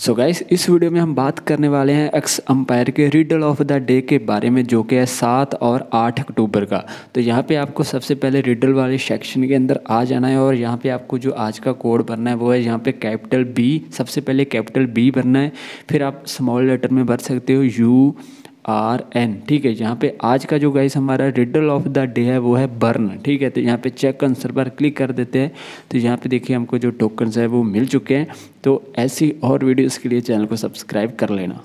सो so guys इस video में हम बात करने वाले हैं एक्स अंपायर के रिडल ऑफ द डे के बारे में जो कि है सात और आठ अक्टूबर का तो यहाँ पे आपको सबसे पहले रिडल वाले सेक्शन के अंदर आ जाना है और यहाँ पे आपको जो आज का कोड भरना है वो है यहाँ पे कैपिटल बी सबसे पहले कैपिटल बी भरना है फिर आप स्मॉल लेटर में भर सकते हो यू आर एन ठीक है यहाँ पे आज का जो गाइस हमारा रिडल ऑफ द डे है वो है बर्न ठीक है तो यहाँ पे चेक आंसर पर क्लिक कर देते हैं तो यहाँ पे देखिए हमको जो टोकन्स है वो मिल चुके हैं तो ऐसी और वीडियोस के लिए चैनल को सब्सक्राइब कर लेना